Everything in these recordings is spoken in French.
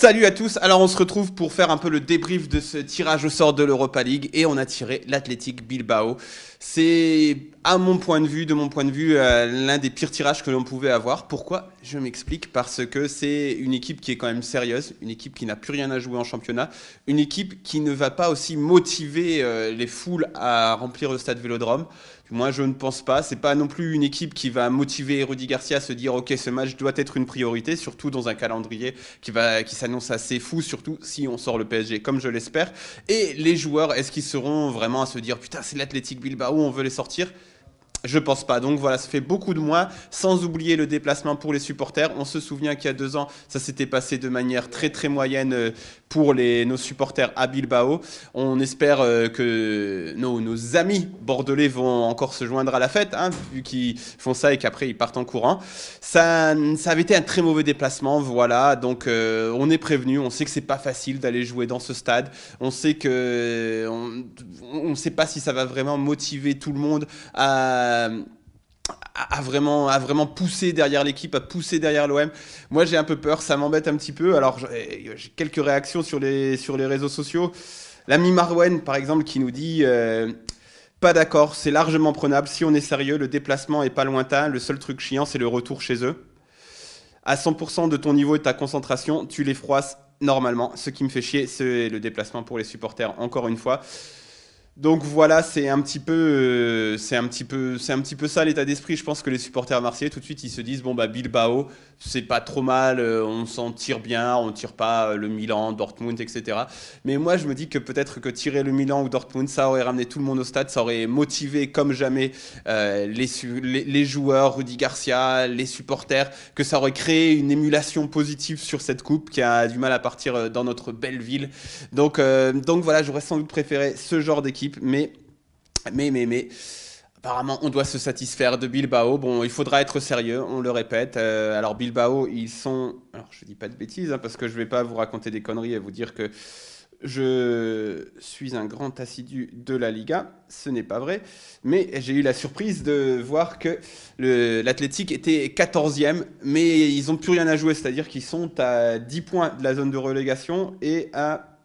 Salut à tous, alors on se retrouve pour faire un peu le débrief de ce tirage au sort de l'Europa League et on a tiré l'Athletic Bilbao. C'est à mon point de vue, de mon point de vue, euh, l'un des pires tirages que l'on pouvait avoir. Pourquoi je m'explique parce que c'est une équipe qui est quand même sérieuse, une équipe qui n'a plus rien à jouer en championnat, une équipe qui ne va pas aussi motiver euh, les foules à remplir le stade Vélodrome. Moi, je ne pense pas. C'est pas non plus une équipe qui va motiver Rudy Garcia à se dire OK, ce match doit être une priorité, surtout dans un calendrier qui va qui s'annonce assez fou, surtout si on sort le PSG, comme je l'espère. Et les joueurs, est-ce qu'ils seront vraiment à se dire putain, c'est l'Athletic Bilbao, on veut les sortir je pense pas. Donc voilà, ça fait beaucoup de mois. Sans oublier le déplacement pour les supporters. On se souvient qu'il y a deux ans, ça s'était passé de manière très très moyenne euh, pour les, nos supporters à Bilbao. On espère euh, que nos, amis bordelais vont encore se joindre à la fête, hein, vu qu'ils font ça et qu'après ils partent en courant. Ça, ça avait été un très mauvais déplacement, voilà. Donc euh, on est prévenu. On sait que c'est pas facile d'aller jouer dans ce stade. On sait que on ne sait pas si ça va vraiment motiver tout le monde à euh, a vraiment, a vraiment pousser derrière l'équipe, à poussé derrière l'OM. Moi, j'ai un peu peur, ça m'embête un petit peu. Alors, j'ai quelques réactions sur les, sur les réseaux sociaux. L'ami Marwen, par exemple, qui nous dit euh, Pas d'accord, c'est largement prenable. Si on est sérieux, le déplacement est pas lointain. Le seul truc chiant, c'est le retour chez eux. À 100% de ton niveau et de ta concentration, tu les froisses normalement. Ce qui me fait chier, c'est le déplacement pour les supporters, encore une fois. Donc voilà, c'est un petit peu, euh, c'est un petit peu, c'est un petit peu ça l'état d'esprit. Je pense que les supporters Marseille, tout de suite ils se disent bon bah Bilbao, c'est pas trop mal, euh, on s'en tire bien, on tire pas euh, le Milan, Dortmund, etc. Mais moi je me dis que peut-être que tirer le Milan ou Dortmund, ça aurait ramené tout le monde au stade, ça aurait motivé comme jamais les, joueurs, Rudy Garcia, les supporters, que ça aurait créé une émulation positive sur cette coupe qui a du mal à partir dans notre belle ville. Donc donc voilà, j'aurais sans doute préféré ce genre d'équipe mais, mais, mais, mais. Apparemment, on doit se satisfaire de Bilbao. Bon, il faudra être sérieux, on le répète. Euh, alors, Bilbao, ils sont. Alors, je dis pas de bêtises, hein, parce que je vais pas vous raconter des conneries et vous dire que je suis un grand assidu de la Liga. Ce n'est pas vrai. Mais j'ai eu la surprise de voir que l'Athletic était 14e, mais ils n'ont plus rien à jouer. C'est-à-dire qu'ils sont à 10 points de la zone de relégation et à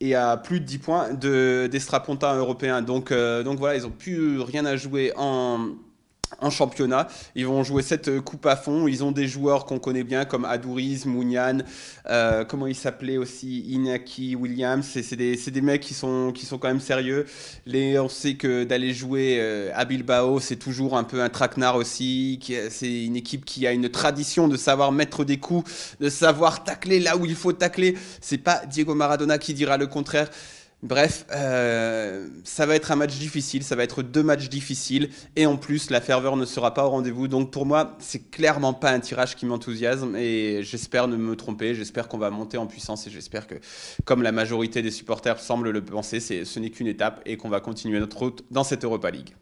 et à plus de 10 points de, des strapontins européens. Donc, euh, donc voilà, ils n'ont plus rien à jouer en, en championnat. Ils vont jouer cette euh, coupe à fond. Ils ont des joueurs qu'on connaît bien comme Adouriz, Mounian, euh, comment il s'appelait aussi, Inaki, Williams. C'est des, mecs qui sont, qui sont quand même sérieux. Les, on sait que d'aller jouer euh, à Bilbao, c'est toujours un peu un traquenard aussi. C'est une équipe qui a une tradition de savoir mettre des coups, de savoir tacler là où il faut tacler. C'est pas Diego Maradona qui dira le contraire. Bref, euh, ça va être un match difficile, ça va être deux matchs difficiles, et en plus la ferveur ne sera pas au rendez-vous. Donc pour moi, c'est clairement pas un tirage qui m'enthousiasme, et j'espère ne me tromper, j'espère qu'on va monter en puissance, et j'espère que, comme la majorité des supporters semble le penser, ce n'est qu'une étape, et qu'on va continuer notre route dans cette Europa League.